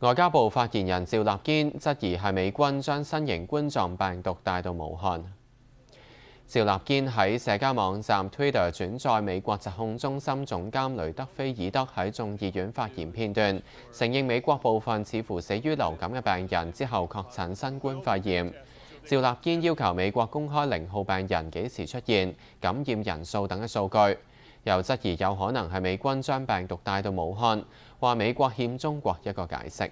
外交部發言人趙立堅質疑係美軍將新型冠狀病毒帶到武漢。趙立堅喺社交網站 Twitter 轉載美國疾控中心總監雷德菲爾德喺眾議院發言片段，承認美國部分似乎死於流感嘅病人之後確診新冠肺炎。趙立堅要求美國公開零號病人幾時出現、感染人數等嘅數據。又質疑有可能係美軍將病毒帶到武漢，話美國欠中國一個解釋。